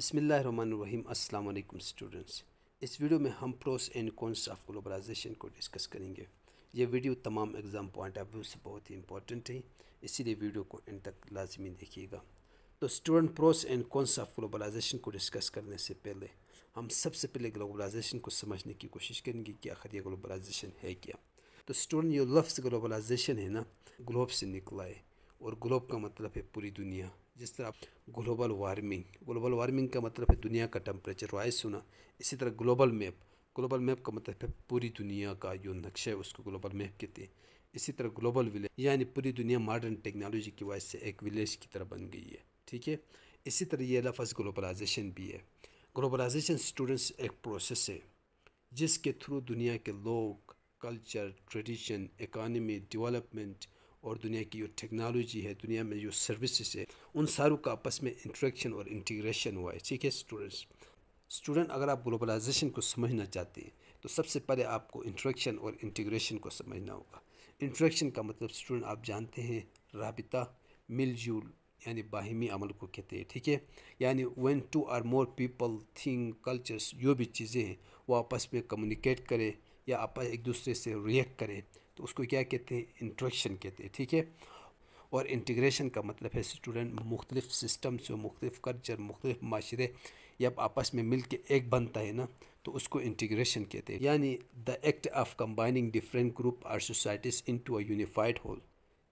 अस्सलाम वालेकुम स्टूडेंट्स इस वीडियो में हम pros and cons of globalisation को डिस्कस करेंगे यह वीडियो तमाम एग्ज़ाम पॉइंट ऑफ व्यू से बहुत ही इंपॉर्टेंट है इसीलिए वीडियो को एंड तक लाजमी देखिएगा तो student pros and cons of globalisation को डिस्कस करने से पहले हम सबसे पहले ग्लोबलाइजेशन को समझने की कोशिश करेंगे कि आखिर यह ग्लोबलाइजेशन है क्या तो स्टूडेंट ये लफ्स ग्लोबलाइजेशन है ना ग्लोब से निकला है और ग्लोब का मतलब है पूरी दुनिया जिस तरह ग्लोबल वार्मिंग ग्लोबल वार्मिंग का मतलब है दुनिया का टेम्परेचर वाइज होना इसी तरह ग्लोबल मैप ग्लोबल मैप का मतलब है पूरी दुनिया का जो नक्शा है उसको ग्लोबल मैप कहते हैं इसी तरह ग्लोबल विलेज यानी पूरी दुनिया मॉडर्न टेक्नोलॉजी की वजह से एक विलेज की तरह बन गई है ठीक है इसी तरह ये लफज ग्लोबलाइजेशन भी है ग्लोबलाइजेशन स्टूडेंट्स एक प्रोसेस है जिसके थ्रू दुनिया के लोग कल्चर ट्रेडिशन इकानमी डिवेलपमेंट और दुनिया की जो टेक्नोलॉजी है दुनिया में जो सर्विसेज है उन सारों का आपस में इंट्रैक्शन और इंटीग्रेशन हुआ है ठीक है स्टूडेंट्स स्टूडेंट अगर आप ग्लोबलाइजेशन को समझना चाहते हैं तो सबसे पहले आपको इंट्रैक्शन और इंटीग्रेशन को समझना होगा इंट्रैक्शन का मतलब स्टूडेंट आप जानते हैं रबिता मिलजुल यानी बाहिमी अमल को कहते हैं ठीक है यानी one two or more people thing cultures जो भी चीज़ें हैं वो आपस में कम्युनिकेट करें या आपस एक दूसरे से रिएक्ट करें तो उसको क्या कहते हैं इंट्रेक्शन कहते हैं ठीक है और इंटीग्रेशन का मतलब है स्टूडेंट मुख्तलिफ़ सिस्टम से मुख्तफ कल्चर मुख्तलिफ़ माशरे या आपस में मिल के एक बनता है ना तो उसको इंटीग्रेशन कहते हैं यानी the act of combining different group or societies into a unified whole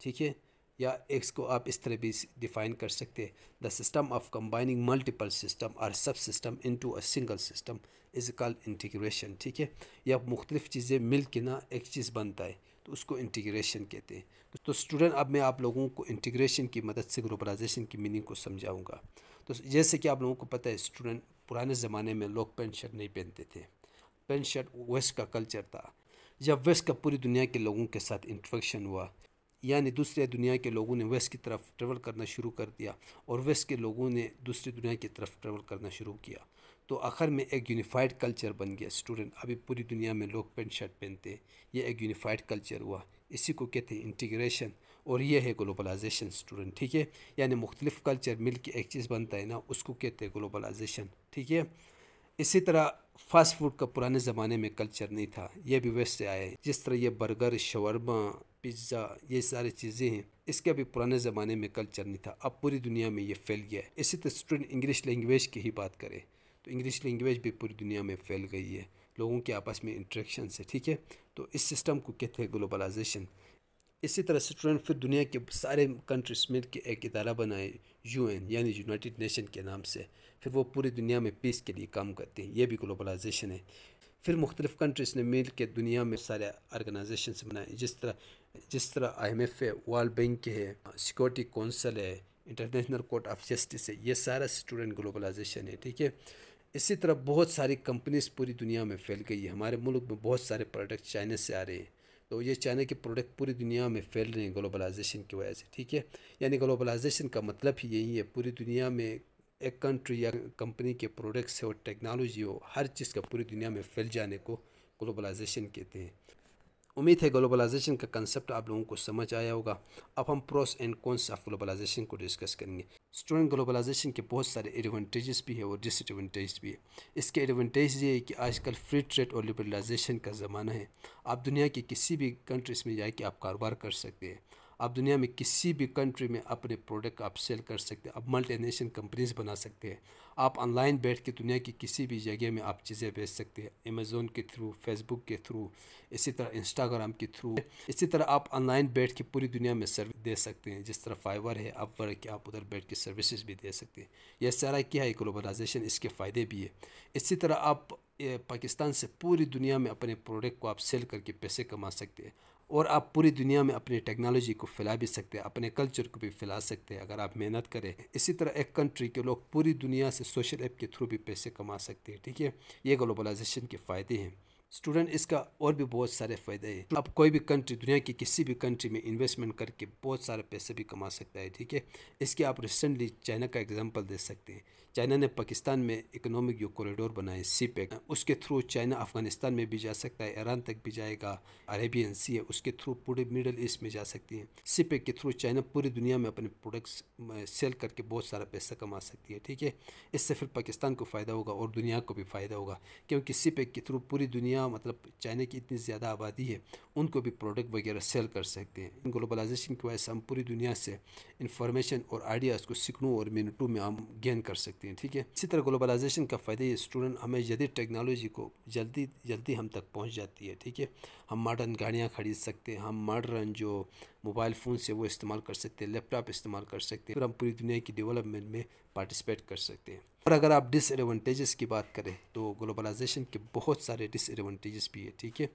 ठीक है या एक्स को आप इस तरह भी डिफाइन कर सकते हैं the system of combining multiple system और sub system into a single system is called integration ठीक है या मुख्तलिफ़ चीज़ें मिल के ना एक चीज़ बनता है तो उसको इंटीग्रेशन कहते हैं तो स्टूडेंट अब मैं आप लोगों को इंटीग्रेशन की मदद से ग्लोबलाइजेशन की मीनिंग को समझाऊंगा तो जैसे कि आप लोगों को पता है स्टूडेंट पुराने ज़माने में लोग पेंट शर्ट नहीं पहनते थे पेंट शर्ट वेस्ट का कल्चर था जब वेस्ट का पूरी दुनिया के लोगों के साथ इंट्रोडक्शन हुआ यानी दूसरे दुनिया के लोगों ने वेस्ट की तरफ ट्रेवल करना शुरू कर दिया और वेस्ट के लोगों ने दूसरी दुनिया की तरफ ट्रेवल करना शुरू किया तो आखिर में एक यूनिफाइड कल्चर बन गया स्टूडेंट अभी पूरी दुनिया में लोग पेंट शर्ट पहनते हैं ये एक यूनिफाइड कल्चर हुआ इसी को कहते हैं इंटीग्रेशन और ये है ग्लोबलाइजेशन स्टूडेंट ठीक है यानी मुख्तलिफ़ कल्चर मिल के एक चीज़ बनता है ना उसको कहते हैं ग्लोबलाइजेशन ठीक है इसी तरह फास्ट फूड का पुराने ज़माने में कल्चर नहीं था यह भी वेस्ट से आया है जिस तरह ये बर्गर शवरमा पिज्ज़ा ये सारी चीज़ें हैं इसका भी पुराने ज़माने में कल्चर नहीं था अब पूरी दुनिया में ये फैल गया है इसी तरह स्टूडेंट इंग्लिश लैंग्वेज की ही बात करें तो इंग्लिश लैंग्वेज भी पूरी दुनिया में फैल गई है लोगों के आपस में इंट्रेक्शन से ठीक है तो इस सिस्टम को कहते हैं ग्लोबलाइजेशन इसी तरह स्टूडेंट फिर दुनिया के सारे कंट्रीज मिल के एक इदारा बनाए यूएन यानी यूनाइटेड नेशन के नाम से फिर वो पूरी दुनिया में पीस के लिए काम करते हैं ये भी ग्लोबलाइजेशन है फिर मुख्तलिफ कंट्रीज़ ने मिल के दुनिया में सारे ऑर्गेनाइजेशन बनाए जिस तरह जिस तरह आई एम एफ है वर्ल्ड बैंक है सिक्योरिटी कौंसल है इंटरनेशनल कोर्ट ऑफ जस्टिस है ये सारा स्टूडेंट ग्लोबलाइजेशन है ठीक है इसी तरह बहुत सारी कंपनीज पूरी दुनिया में फैल गई है हमारे मुल्क में बहुत सारे प्रोडक्ट चाइना से आ रहे हैं तो ये चाइना के प्रोडक्ट पूरी दुनिया में फैल रहे हैं ग्लोबलाइजेशन की वजह से ठीक है यानी ग्लोबलाइजेशन का मतलब ही यही है पूरी दुनिया में एक कंट्री या कंपनी के प्रोडक्ट्स हो टेक्नोलॉजी हो हर चीज़ का पूरी दुनिया में फैल जाने को ग्लोबलाइजेशन कहते हैं उम्मीद है ग्लोबलाइजेशन का कंसेप्ट आप लोगों को समझ आया होगा अब हम pros and cons of globalisation को डिस्कस करेंगे स्टूडेंट ग्लोबलाइजेशन के बहुत सारे एडवांटेजेस भी है और डिसएडवांटेज भी है इसके एडवांटेज ये है कि आजकल फ्री ट्रेड और लिबरलाइजेशन का ज़माना है आप दुनिया की किसी भी कंट्रीज में जाके आप कारोबार कर सकते हैं आप दुनिया में किसी भी कंट्री में अपने प्रोडक्ट आप सेल कर सकते हैं आप मल्टी नेशनल कंपनीज बना सकते हैं आप ऑनलाइन बैठ के दुनिया की किसी भी जगह में आप चीज़ें बेच सकते हैं अमेज़ोन के थ्रू फेसबुक के थ्रू इसी तरह इंस्टाग्राम के थ्रू इसी तरह आप ऑनलाइन बैठ के पूरी दुनिया में सर्विस दे सकते हैं जिस तरह फाइवर है आप वर्क आप उधर बैठ के सर्विसेज भी दे सकते हैं यह सारा क्या है ग्लोबलाइजेशन इसके फ़ायदे भी है इसी तरह आप पाकिस्तान से पूरी दुनिया में अपने प्रोडक्ट को आप सेल करके पैसे कमा सकते हैं और आप पूरी दुनिया में अपनी टेक्नोलॉजी को फैला भी सकते हैं अपने कल्चर को भी फैला सकते हैं अगर आप मेहनत करें इसी तरह एक कंट्री के लोग पूरी दुनिया से सोशल ऐप के थ्रू भी पैसे कमा सकते हैं ठीक है ये ग्लोबलाइजेशन के फ़ायदे हैं स्टूडेंट इसका और भी बहुत सारे फ़ायदे हैं आप कोई भी कंट्री दुनिया की किसी भी कंट्री में इन्वेस्टमेंट करके बहुत सारे पैसे भी कमा सकता है ठीक है इसके आप रिसेंटली चाइना का एग्जाम्पल दे सकते हैं चाइना ने पाकिस्तान में इकोनॉमिक जो कॉरिडोर बनाए सी पैक e उसके थ्रू चाइना अफगानिस्तान में भी जा सकता है ईरान तक भी जाएगा अरेबियन सी है उसके थ्रू पूरे मिडल ईस्ट में जा सकती है सी पैक e के थ्रू चाइना पूरी दुनिया में अपने प्रोडक्ट्स सेल करके बहुत सारा पैसा कमा सकती है ठीक है इससे फिर पाकिस्तान को फ़ायदा होगा और दुनिया को भी फ़ायदा होगा क्योंकि सी पैक e के थ्रू पूरी दुनिया मतलब चाइना की इतनी ज़्यादा आबादी है उनको भी प्रोडक्ट वगैरह सेल कर सकते हैं ग्लोबलाइजेशन की वजह से हम पूरी दुनिया से इंफॉर्मेशन और आइडियाज़ को सीखने और मिनटों में हम गेन कर सकते हैं हैं ठीक है इसी तरह ग्लोबलाइजेशन का फ़ायदे स्टूडेंट हमें यदि टेक्नोलॉजी को जल्दी जल्दी हम तक पहुँच जाती है ठीक है हम मॉडर्न गाड़ियाँ खरीद सकते हैं हम मॉडर्न जो मोबाइल फ़ोन से वो इस्तेमाल कर सकते हैं लैपटॉप इस्तेमाल कर सकते हैं फिर हम पूरी दुनिया की डेवलपमेंट में पार्टिसिपेट कर सकते हैं और अगर आप डिसएडवांटेजेस की बात करें तो ग्लोबलाइजेशन के बहुत सारे डिसएडवांटेजेस भी है ठीक है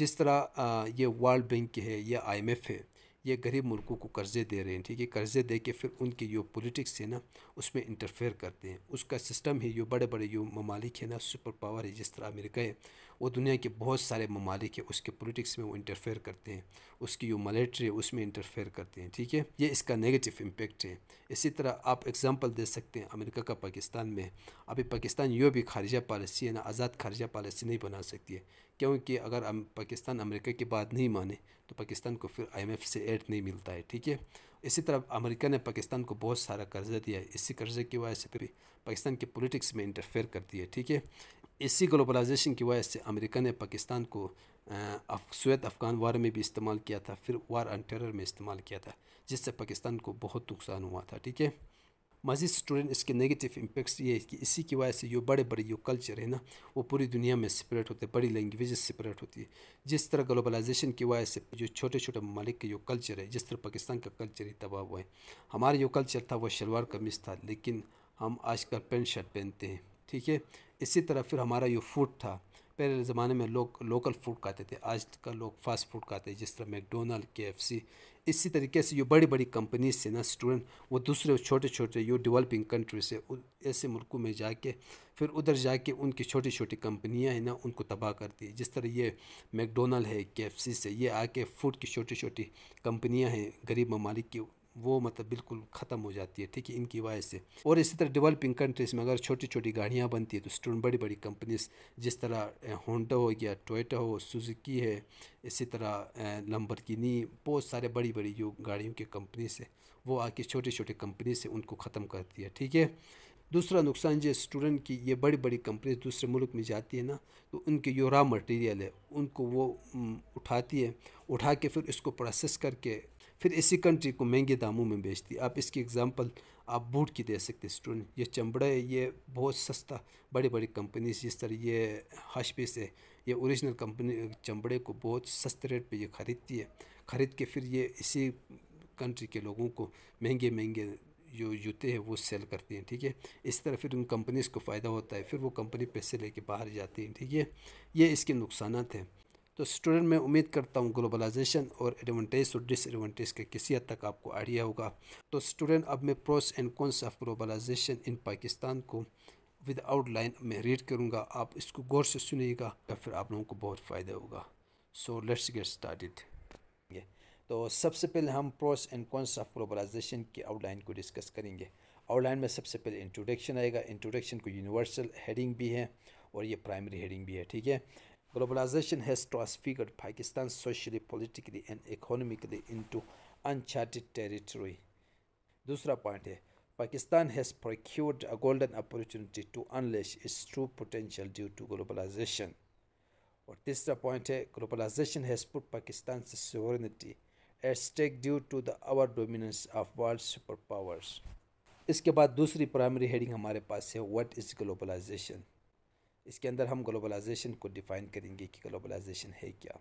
जिस तरह ये वर्ल्ड बैंक है या आई है ये गरीब मुल्कों को कर्ज़े दे रहे हैं ठीक है कर्ज़े दे के फिर उनके जो पॉलिटिक्स है ना उसमें इंटरफेयर करते हैं उसका सिस्टम है जो बड़े बड़े जो ममालिक है ना सुपर पावर है जिस तरह अमेरिका है वो दुनिया के बहुत सारे ममालिक है उसके पॉलिटिक्स में वो इंटरफेयर करते हैं उसकी जो मलेट्री है उसमें इंटरफेयर करते हैं ठीक है ये इसका नेगेटिव इम्पेक्ट है इसी तरह आप एग्ज़ाम्पल दे सकते हैं अमेरिका का पाकिस्तान में अभी पाकिस्तान यू भी खारजा पॉलिसी है ना आज़ाद खारजा पॉलिसी नहीं बना सकती है क्योंकि अगर हम पाकिस्तान अमेरिका की बात नहीं माने तो पाकिस्तान को फिर आई से एड नहीं मिलता है ठीक है इसी तरह अमेरिका ने पाकिस्तान को बहुत सारा कर्जा दिया है इसी कर्जे की वजह से फिर पाकिस्तान के पॉलिटिक्स में इंटरफेयर करती है ठीक है इसी ग्लोबलाइजेशन की वजह से अमेरिका ने पाकिस्तान को अफ, सवेद अफ़गान वार में भी इस्तेमाल किया था फिर वार एंड टेरर में इस्तेमाल किया था जिससे पाकिस्तान को बहुत नुकसान हुआ था ठीक है मजीद स्टूडेंट इसके नेगेटिव इम्पेक्ट्स ये है कि इसी की वजह से जो बड़े बड़े जो कल्चर है ना वो पूरी दुनिया में सेपरेट होते हैं बड़ी लैंग्वेज सेपरेट होती है जिस तरह ग्लोबलाइजेशन की वजह से जो छोटे छोटे ममालिक के जो कल्चर है जिस तरह पाकिस्तान का कल्चर ही तबाह हुआ है हमारा जो कल्चर था वह शलवार कमीज था लेकिन हम आजकल पेंट शर्ट पहनते हैं ठीक है इसी तरह फिर हमारा ये फूड था पहले ज़माने में लोग लोकल फूड खाते थे आज कल लोग फास्ट फूड खाते हैं जिस तरह मैकडोनल्ड के एफ सी इसी तरीके से ये बड़ी बड़ी कंपनीज से ना स्टूडेंट वो दूसरे छोटे छोटे यू डेवलपिंग कंट्री से ऐसे मुल्कों में जाके फिर उधर जाके उनकी छोटी छोटी कंपनियां हैं ना उनको तबाह करती है जिस तरह ये मैकडोनल्ड है के एफ सी से ये आके फूड की छोटी छोटी कंपनियाँ हैं गरीब ममालिक की वो मतलब बिल्कुल ख़त्म हो जाती है ठीक है इनकी वजह से और इसी तरह डेवलपिंग कंट्रीज़ में अगर छोटी छोटी गाड़ियाँ बनती है तो स्टूडेंट बड़ी बड़ी कंपनीज जिस तरह होंडो हो गया टोयटा हो सुजुकी है इसी तरह लम्बरगिनी बहुत सारे बड़ी बड़ी जो गाड़ियों की कंपनीज है वो आके छोटे छोटे कंपनी से उनको ख़त्म करती है ठीक है दूसरा नुकसान जो स्टूडेंट की ये बड़ी बड़ी कंपनी दूसरे मुल्क में जाती है ना तो उनके जो रॉ मटेरियल है उनको वो उठाती है उठा के फिर इसको प्रोसेस करके फिर इसी कंट्री को महंगे दामों में बेचती आप इसकी एग्ज़ाम्पल आप बूट की दे सकते स्टूडेंट ये चमड़ा है ये बहुत सस्ता बड़ी बड़ी कंपनी जिस तरह ये हाशपी से ये ओरिजिनल कंपनी चमड़े को बहुत सस्ते रेट पे ये ख़रीदती है ख़रीद के फिर ये इसी कंट्री के लोगों को महंगे महंगे जो जूते हैं वो सेल करती हैं ठीक है इस तरह फिर उन कंपनीज़ को फ़ायदा होता है फिर वो कंपनी पैसे लेके बाहर जाती हैं ठीक है ये इसके नुकसान हैं तो स्टूडेंट मैं उम्मीद करता हूँ ग्लोबलाइजेशन और एडवांटेज और डिसएडवांटेज के किसी हद तक आपको आइडिया होगा तो स्टूडेंट अब मैं pros and cons of globalisation in Pakistan को विद आउटलाइन मैं रीड करूँगा आप इसको गौर से सुनिएगा या फिर आप लोगों को बहुत फ़ायदा होगा सो लेट्स गेट स्टार्टेड ये तो सबसे पहले हम pros and cons of globalisation की आउटलाइन को डिस्कस करेंगे आउटलाइन में सबसे पहले इंट्रोडक्शन आएगा इंट्रोडक्शन को यूनिवर्सल हेडिंग भी है और ये प्राइमरी हेडिंग भी है ठीक है Globalization has transfigured Pakistan socially, politically, and economically into uncharted territory. Dusra point hai, Pakistan has procured a golden opportunity to unleash its true potential due to globalization. Or tisra point hai, globalization has put Pakistan's sovereignty at stake due to the our dominance of world superpowers. Iske baad dusri primary heading hamare paas hai, what is globalization? इसके अंदर हम globalisation को define करेंगे कि globalisation है क्या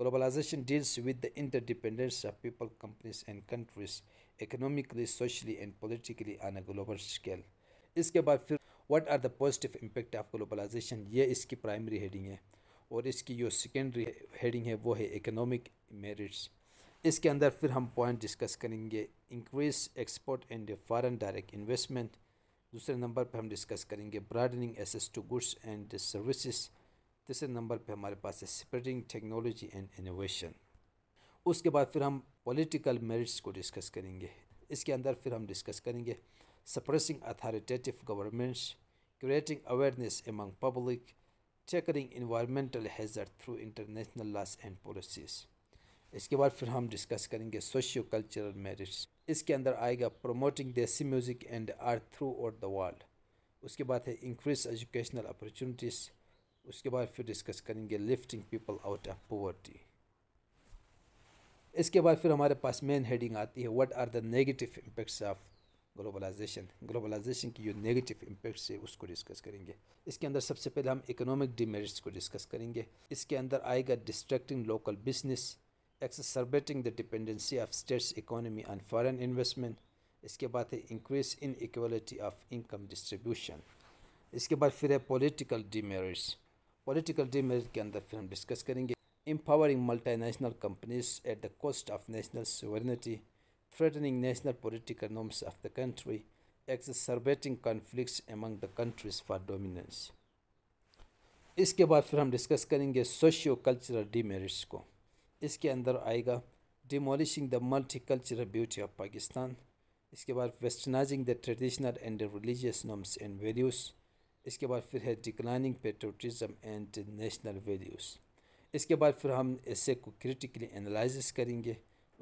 globalisation deals with the interdependence of people companies and countries economically socially and politically on a global scale इसके बाद फिर what are the positive impact of globalisation ये इसकी प्राइमरी हेडिंग है और इसकी जो सेकेंडरी हेडिंग है वो है इकोनॉमिक मेरिट्स इसके अंदर फिर हम पॉइंट डिस्कस करेंगे increase export and foreign direct investment दूसरे नंबर पर हम डिस्कस करेंगे broadening access to goods and services तीसरे नंबर पे हमारे पास है स्प्रेडिंग टेक्नोलॉजी एंड इनोवेशन उसके बाद फिर हम पॉलिटिकल मेरिट्स को डिस्कस करेंगे इसके अंदर फिर हम डिस्कस करेंगे suppressing authoritative governments creating awareness among public tackling environmental hazard through international laws and policies इसके बाद फिर हम डिस्कस करेंगे सोशियो कल्चरल मेरिट्स इसके अंदर आएगा promoting desi music and art throughout the world उसके बाद है इंक्रीज एजुकेशनल अपॉर्चुनिटीज़ उसके बाद फिर डिस्कस करेंगे lifting people out of poverty इसके बाद फिर हमारे पास मेन हेडिंग आती है what are the negative impacts of globalisation globalisation की जो नेगेटिव इम्पैक्ट्स है उसको डिस्कस करेंगे इसके अंदर सबसे पहले हम इकोनॉमिक डिमेरिट्स को डिस्कस करेंगे इसके अंदर आएगा distracting local business exacerbating the dependency of states economy on foreign investment इसके बाद है increase inequality of income distribution इसके बाद फिर है political political demerits political demerit के अंदर फिर हम डिस्कस करेंगे empowering national companies at the cost of national sovereignty threatening national political norms of the country exacerbating conflicts among the countries for dominance इसके बाद फिर हम डिस्कस करेंगे सोशियो कल्चरल मेरिट्स को इसके अंदर आएगा demolishing the multi cultural beauty of Pakistan इसके बाद westernising the traditional and religious norms and values इसके बाद फिर है declining patriotism and national values इसके बाद फिर हम ऐसे को क्रिटिकली एनालिस करेंगे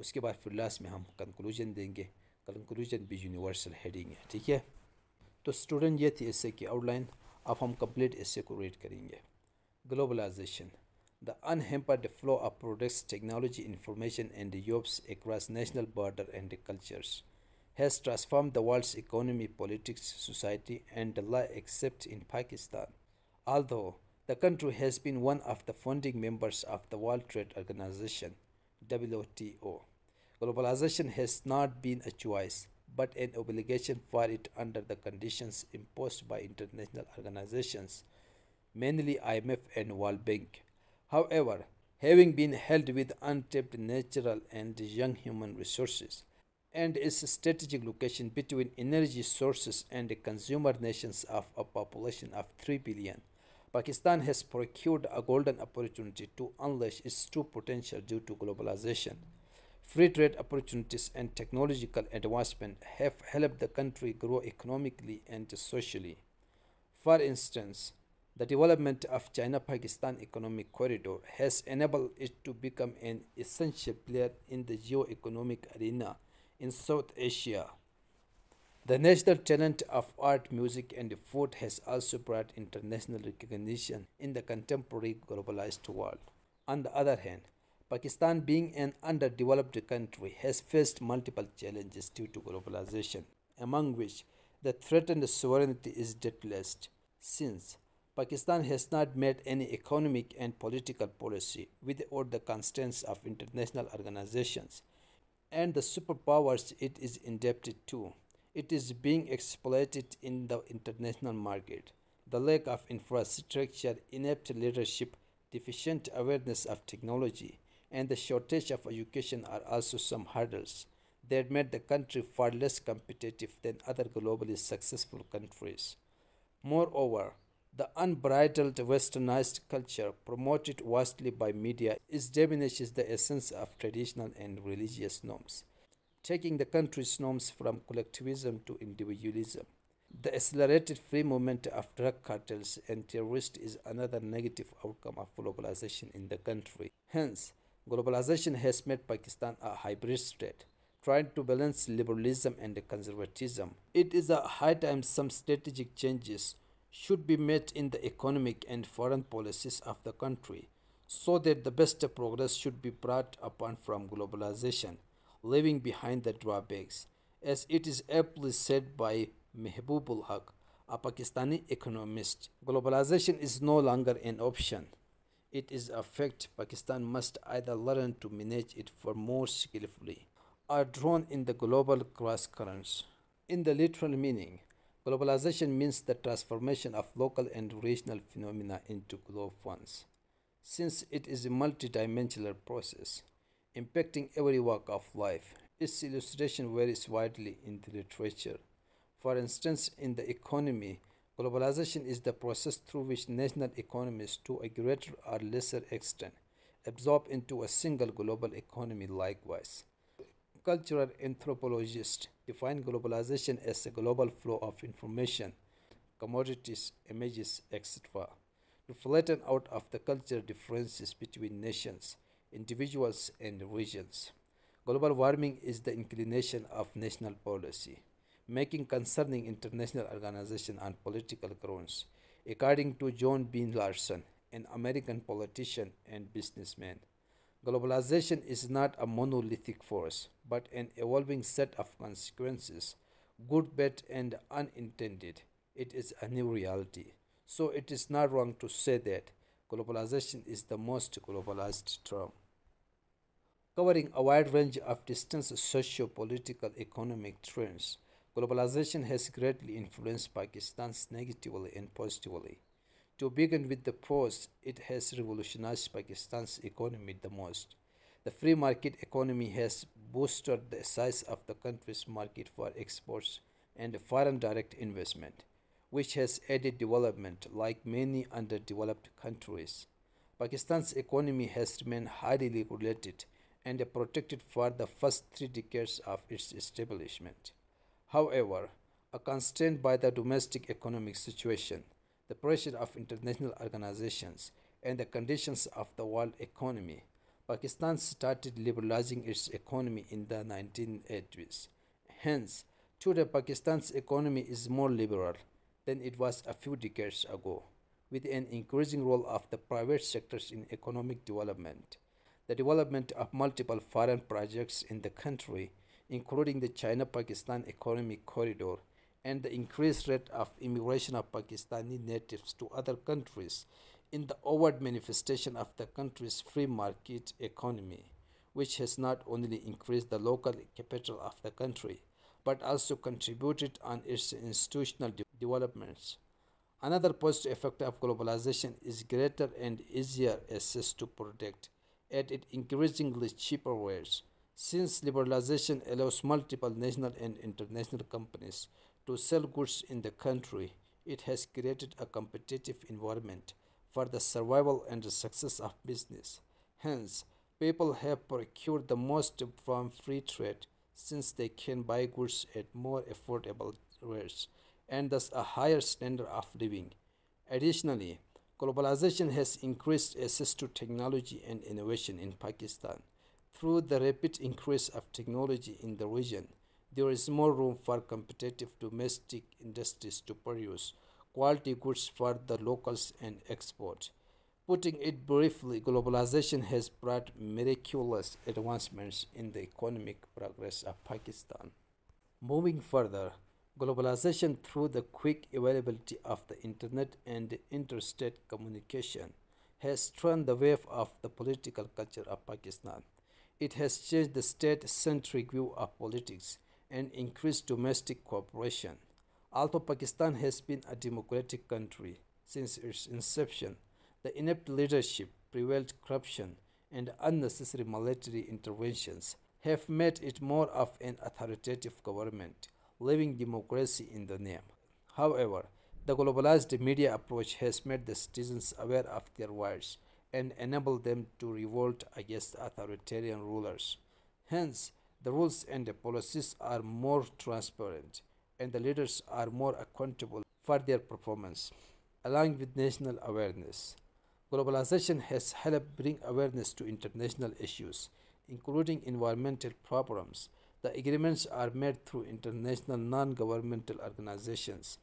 उसके बाद फिर लास्ट में हम कंक्लूजन देंगे कंक्लूजन भी यूनिवर्सल हेडिंग है ठीक है तो स्टूडेंट ये थी ऐसे की आउटलाइन अब हम कंप्लीट ऐसे को रीड करेंगे globalisation the unhampered flow of products, technology, information, and jobs across national borders and cultures has transformed the world's economy, politics, society, and life except in Pakistan. Although the country has been one of the founding members of the World Trade Organization, WTO. Globalization has not been a choice, but an obligation for it under the conditions imposed by international organizations, mainly IMF and World Bank. However, having been held with untapped natural and young human resources, and its strategic location between energy sources and the consumer nations of a population of 3 billion, Pakistan has procured a golden opportunity to unleash its true potential due to globalization. Free trade opportunities and technological advancement have helped the country grow economically and socially. For instance, the development of China-Pakistan Economic Corridor has enabled it to become an essential player in the geo-economic arena in South Asia. The national talent of art, music, and food has also brought international recognition in the contemporary globalized world. On the other hand, Pakistan, being an underdeveloped country, has faced multiple challenges due to globalization, among which the threatened sovereignty is deadliest since Pakistan has not made any economic and political policy without the constraints of international organizations and the superpowers it is indebted to. It is being exploited in the international market. The lack of infrastructure, inept leadership, deficient awareness of technology, and the shortage of education are also some hurdles that made the country far less competitive than other globally successful countries. Moreover, the unbridled westernized culture, promoted vastly by media, is diminishes the essence of traditional and religious norms, taking the country's norms from collectivism to individualism. The accelerated free movement of drug cartels and terrorists is another negative outcome of globalization in the country. Hence, globalization has made Pakistan a hybrid state, trying to balance liberalism and conservatism. It is a high time some strategic changes should be met in the economic and foreign policies of the country so that the best progress should be brought upon from globalization, leaving behind the drawbacks, as it is aptly said by Mehbubul Haq, a Pakistani economist. Globalization is no longer an option. It is a fact Pakistan must either learn to manage it for more skillfully or drown in the global cross currents. In the literal meaning, Globalization means the transformation of local and regional phenomena into global ones. Since it is a multidimensional process, impacting every walk of life, its illustration varies widely in the literature. For instance, in the economy, globalization is the process through which national economies, to a greater or lesser extent, absorb into a single global economy likewise. Cultural anthropologists define globalization as a global flow of information, commodities, images, etc., to flatten out of the cultural differences between nations, individuals, and regions. Global warming is the inclination of national policy, making concerning international organization and political grounds, according to John B. Larson, an American politician and businessman. Globalization is not a monolithic force, but an evolving set of consequences, good, bad, and unintended. It is a new reality. So it is not wrong to say that globalization is the most globalized term. Covering a wide range of distant socio political economic trends, globalization has greatly influenced Pakistan negatively and positively. To begin with the pros, it has revolutionized Pakistan's economy the most. The free market economy has boosted the size of the country's market for exports and foreign direct investment, which has aided development like many underdeveloped countries. Pakistan's economy has remained highly regulated and protected for the first three decades of its establishment. However, a constraint by the domestic economic situation, the pressure of international organizations, and the conditions of the world economy. Pakistan started liberalizing its economy in the 1980s. Hence, today Pakistan's economy is more liberal than it was a few decades ago, with an increasing role of the private sectors in economic development. The development of multiple foreign projects in the country, including the China Pakistan Economic Corridor, and the increased rate of immigration of Pakistani natives to other countries in the overt manifestation of the country's free market economy, which has not only increased the local capital of the country, but also contributed on its institutional de developments. Another positive effect of globalization is greater and easier access to product at increasingly cheaper Wares since liberalization allows multiple national and international companies to sell goods in the country, it has created a competitive environment for the survival and the success of business. Hence, people have procured the most from free trade since they can buy goods at more affordable rates and thus a higher standard of living. Additionally, globalization has increased access to technology and innovation in Pakistan. Through the rapid increase of technology in the region, there is more room for competitive domestic industries to produce quality goods for the locals and export. Putting it briefly, globalization has brought miraculous advancements in the economic progress of Pakistan. Moving further, globalization through the quick availability of the internet and interstate communication has turned the wave of the political culture of Pakistan. It has changed the state centric view of politics and increased domestic cooperation. Although Pakistan has been a democratic country since its inception, the inept leadership, prevalent corruption, and unnecessary military interventions have made it more of an authoritative government, leaving democracy in the name. However, the globalized media approach has made the citizens aware of their rights and enabled them to revolt against authoritarian rulers. Hence, the rules and the policies are more transparent, and the leaders are more accountable for their performance, along with national awareness. Globalization has helped bring awareness to international issues, including environmental problems. The agreements are made through international non governmental organizations.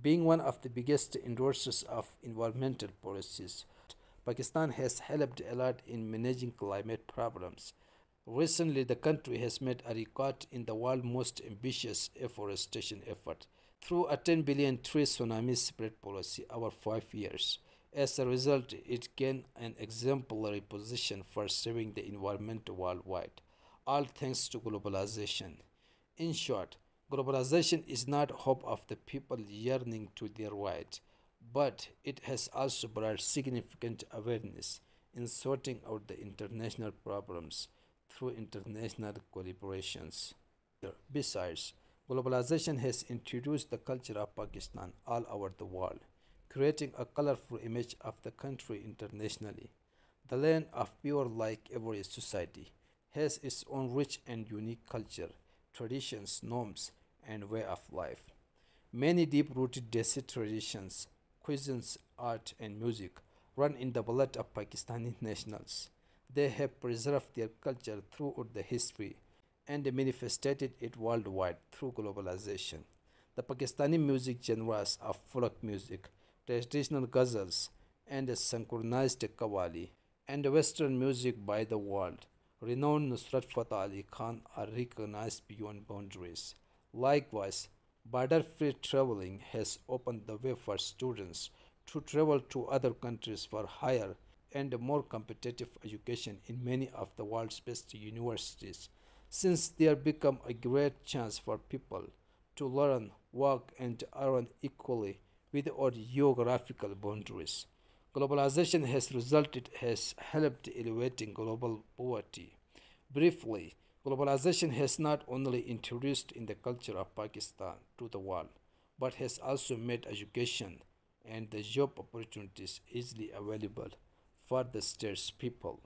Being one of the biggest endorsers of environmental policies, Pakistan has helped a lot in managing climate problems. Recently, the country has made a record in the world's most ambitious afforestation effort through a 10 billion tree tsunami spread policy over five years. As a result, it gained an exemplary position for saving the environment worldwide, all thanks to globalization. In short, globalization is not hope of the people yearning to their right, but it has also brought significant awareness in sorting out the international problems through international collaborations. Besides, globalization has introduced the culture of Pakistan all over the world, creating a colorful image of the country internationally. The land of pure like every society has its own rich and unique culture, traditions, norms, and way of life. Many deep-rooted Desi traditions, cuisines, art, and music run in the blood of Pakistani nationals. They have preserved their culture throughout the history and manifested it worldwide through globalization. The Pakistani music genres are folk music, traditional ghazals, and synchronized kawali, and Western music by the world. Renowned Nusrat Fatah Ali Khan are recognized beyond boundaries. Likewise, border free traveling has opened the way for students to travel to other countries for higher and a more competitive education in many of the world's best universities, since they become a great chance for people to learn, work, and earn equally without geographical boundaries. Globalization has resulted has helped elevating global poverty. Briefly, globalization has not only introduced in the culture of Pakistan to the world, but has also made education and the job opportunities easily available for the state's people.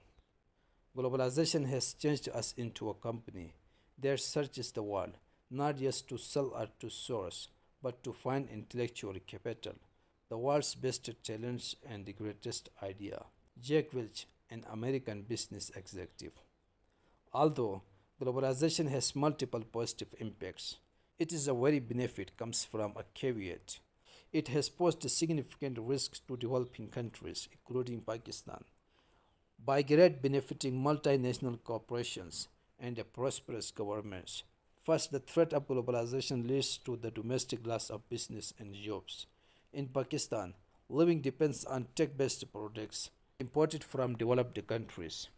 Globalization has changed us into a company. Their search is the world, not just to sell or to source, but to find intellectual capital, the world's best talents and the greatest idea. Jack Welch, an American business executive. Although globalization has multiple positive impacts, it is a very benefit comes from a caveat. It has posed significant risks to developing countries, including Pakistan, by great benefiting multinational corporations and prosperous governments. First, the threat of globalization leads to the domestic loss of business and jobs. In Pakistan, living depends on tech based products imported from developed countries.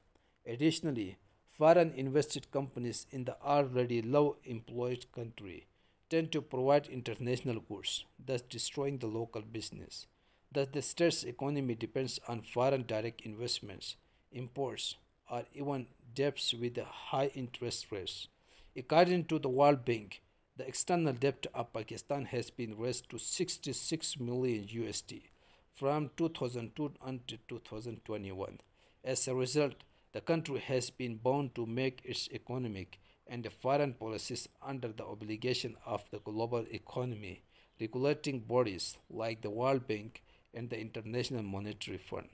Additionally, foreign invested companies in the already low employed country tend to provide international goods, thus destroying the local business. Thus, the state's economy depends on foreign direct investments, imports, or even debts with high interest rates. According to the World Bank, the external debt of Pakistan has been raised to 66 million USD from 2002 until 2021. As a result, the country has been bound to make its economic and foreign policies under the obligation of the global economy, regulating bodies like the World Bank and the International Monetary Fund.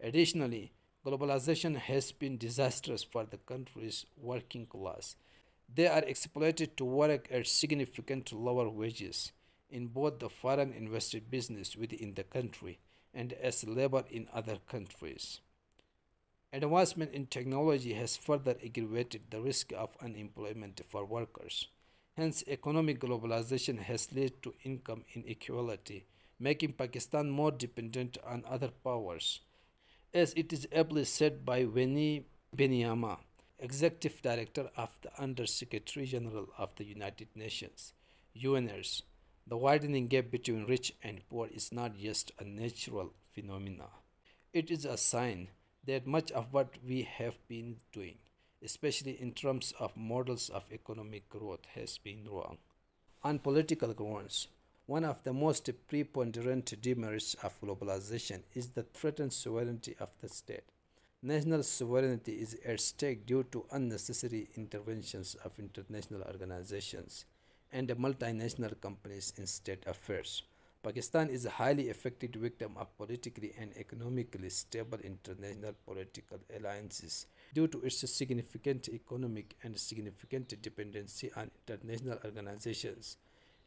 Additionally, globalization has been disastrous for the country's working class. They are exploited to work at significant lower wages in both the foreign invested business within the country and as labor in other countries. Advancement in technology has further aggravated the risk of unemployment for workers. Hence, economic globalization has led to income inequality, making Pakistan more dependent on other powers. As it is aptly said by Veni Benyama, Executive Director of the Under Secretary General of the United Nations, UNRS, the widening gap between rich and poor is not just a natural phenomenon. It is a sign that much of what we have been doing, especially in terms of models of economic growth, has been wrong. On political grounds, one of the most preponderant demerits of globalization is the threatened sovereignty of the state. National sovereignty is at stake due to unnecessary interventions of international organizations and multinational companies in state affairs Pakistan is a highly affected victim of politically and economically stable international political alliances due to its significant economic and significant dependency on international organizations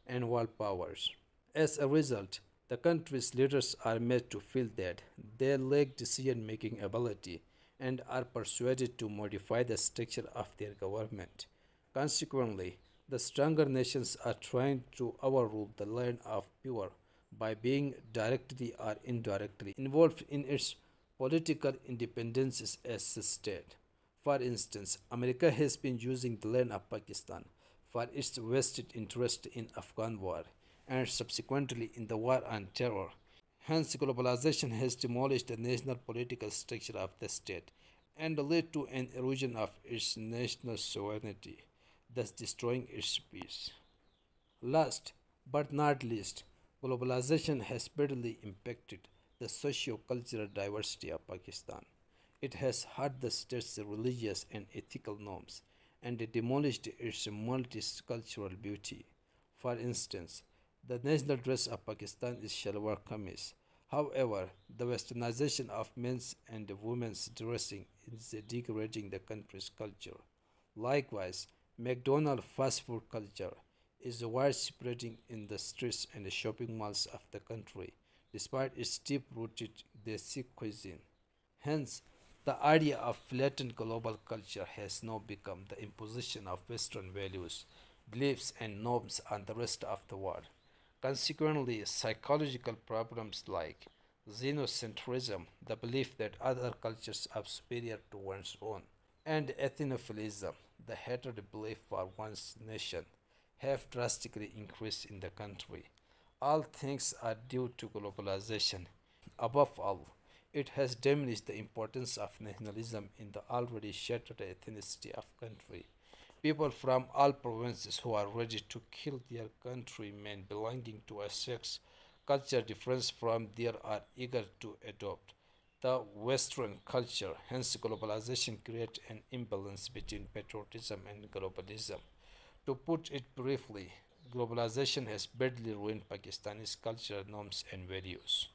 and world powers. As a result, the country's leaders are made to feel that they lack decision-making ability and are persuaded to modify the structure of their government. Consequently, the stronger nations are trying to overrule the land of power by being directly or indirectly involved in its political independence as a state. For instance, America has been using the land of Pakistan for its vested interest in Afghan war and subsequently in the war on terror. Hence, globalization has demolished the national political structure of the state and led to an erosion of its national sovereignty, thus destroying its peace. Last but not least, Globalization has badly impacted the socio-cultural diversity of Pakistan. It has hurt the state's religious and ethical norms, and it demolished its multicultural beauty. For instance, the national dress of Pakistan is shalwar kameez. However, the westernization of men's and women's dressing is degrading the country's culture. Likewise, McDonald's fast food culture is widespread in the streets and shopping malls of the country, despite its deep-rooted Desi cuisine. Hence, the idea of flattened global culture has now become the imposition of Western values, beliefs, and norms on the rest of the world. Consequently, psychological problems like xenocentrism, the belief that other cultures are superior to one's own, and ethnophilism, the hatred belief for one's nation, have drastically increased in the country. All things are due to globalization. Above all, it has diminished the importance of nationalism in the already shattered ethnicity of country. People from all provinces who are ready to kill their countrymen belonging to a sex culture difference from there are eager to adopt the Western culture. Hence, globalization creates an imbalance between patriotism and globalism. To put it briefly, globalization has badly ruined Pakistani's cultural norms and values.